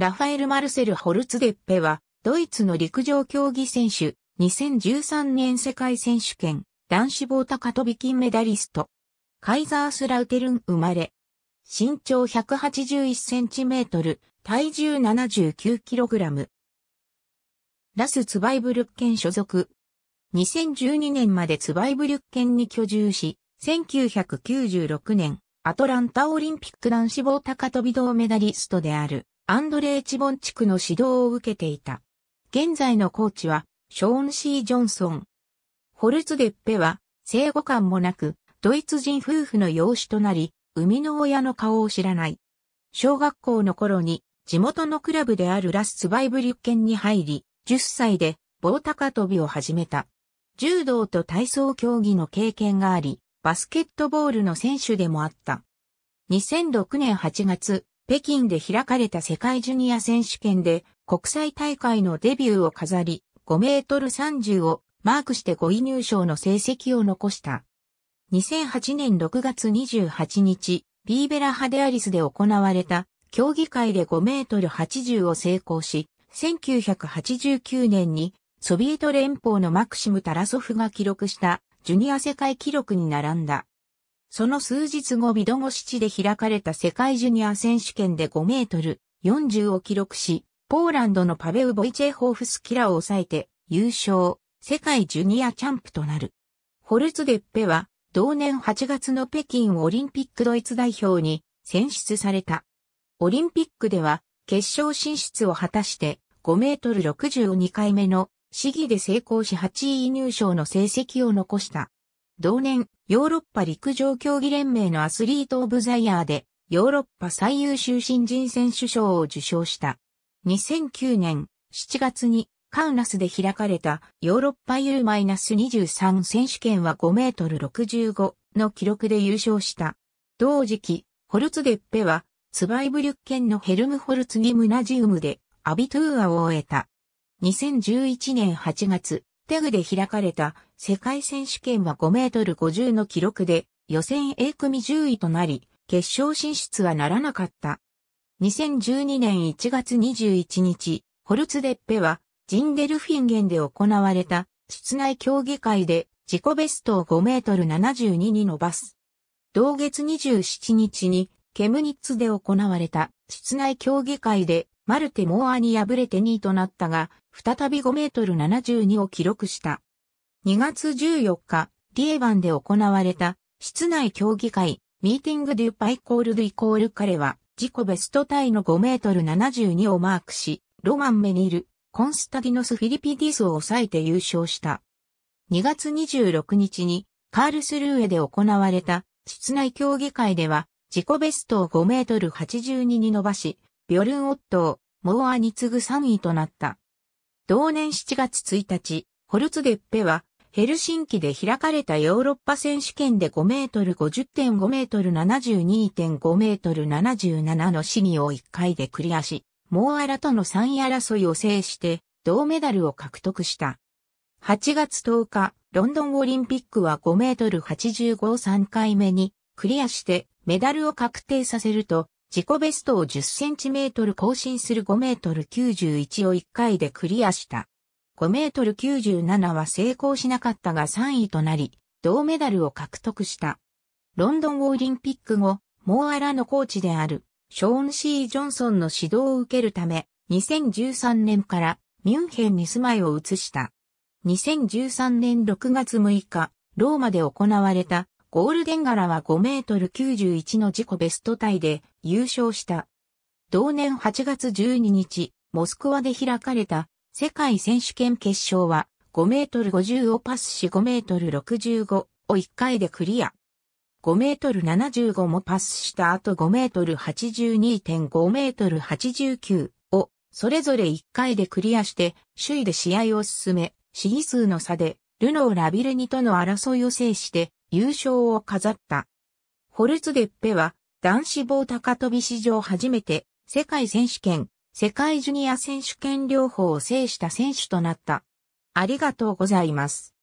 ラファエル・マルセル・ホルツデッペは、ドイツの陸上競技選手、2013年世界選手権、男子棒高飛び金メダリスト。カイザースラウテルン生まれ。身長181センチメートル、体重79キログラム。ラス・ツバイブルッケン所属。2012年までツバイブリュッケンに居住し、1996年、アトランタオリンピック男子棒高飛び銅メダリストである。アンドレーチボン地区の指導を受けていた。現在のコーチは、ショーン・シー・ジョンソン。ホルツデッペは、生後感もなく、ドイツ人夫婦の養子となり、生みの親の顔を知らない。小学校の頃に、地元のクラブであるラス・ツバイブリュッケンに入り、10歳で棒高跳びを始めた。柔道と体操競技の経験があり、バスケットボールの選手でもあった。2006年8月、北京で開かれた世界ジュニア選手権で国際大会のデビューを飾り、5メートル30をマークして5位入賞の成績を残した。2008年6月28日、ビーベラハデアリスで行われた競技会で5メートル80を成功し、1989年にソビエト連邦のマクシム・タラソフが記録したジュニア世界記録に並んだ。その数日後ビドゴシチで開かれた世界ジュニア選手権で5メートル40を記録し、ポーランドのパベウ・ボイチェホーフスキラを抑えて優勝、世界ジュニアチャンプとなる。ホルツデッペは同年8月の北京オリンピックドイツ代表に選出された。オリンピックでは決勝進出を果たして5メートル6 2回目の試技で成功し8位入賞の成績を残した。同年、ヨーロッパ陸上競技連盟のアスリート・オブ・ザ・イヤーで、ヨーロッパ最優秀新人選手賞を受賞した。2009年7月にカウナスで開かれたヨーロッパ U-23 選手権は5メートル65の記録で優勝した。同時期、ホルツデッペはツバイブリュッケンのヘルムホルツギムナジウムでアビトゥーアを終えた。2011年8月、テグで開かれた世界選手権は5メートル50の記録で予選 A 組10位となり、決勝進出はならなかった。2012年1月21日、ホルツデッペはジンデルフィンゲンで行われた室内競技会で自己ベストを5メートル72に伸ばす。同月27日にケムニッツで行われた室内競技会でマルテ・モアに敗れて2位となったが、再び5メートル72を記録した。2月14日、リエバンで行われた、室内競技会、ミーティングデュパイコールドイコール彼は、自己ベストタイの5メートル72をマークし、ロマン・メニル、コンスタディノス・フィリピディスを抑えて優勝した。2月26日に、カールスルーエで行われた、室内競技会では、自己ベストを5メートル82に伸ばし、ビョルン・オットー、モーアに次ぐ3位となった。同年7月1日、ホルツデッペは、ヘルシンキで開かれたヨーロッパ選手権で5メートル50.5メートル72.5メートル77の試技を1回でクリアし、モーアラとの3位争いを制して、銅メダルを獲得した。8月10日、ロンドンオリンピックは5メートル85を3回目にクリアしてメダルを確定させると、自己ベストを10センチメートル更新する5メートル91を1回でクリアした。5メートル97は成功しなかったが3位となり、銅メダルを獲得した。ロンドンオリンピック後、モーアラのコーチである、ショーン・シー・ジョンソンの指導を受けるため、2013年からミュンヘンに住まいを移した。2013年6月6日、ローマで行われたゴールデン柄は5メートル91の自己ベストタイで優勝した。同年8月12日、モスクワで開かれた世界選手権決勝は5メートル50をパスし5メートル65を1回でクリア。5メートル75もパスした後5メートル82.5メートル89をそれぞれ1回でクリアして首位で試合を進め、試技数の差でルノー・ラビレニとの争いを制して優勝を飾った。ホルツデッペは男子棒高跳び史上初めて世界選手権、世界ジュニア選手権両方を制した選手となった。ありがとうございます。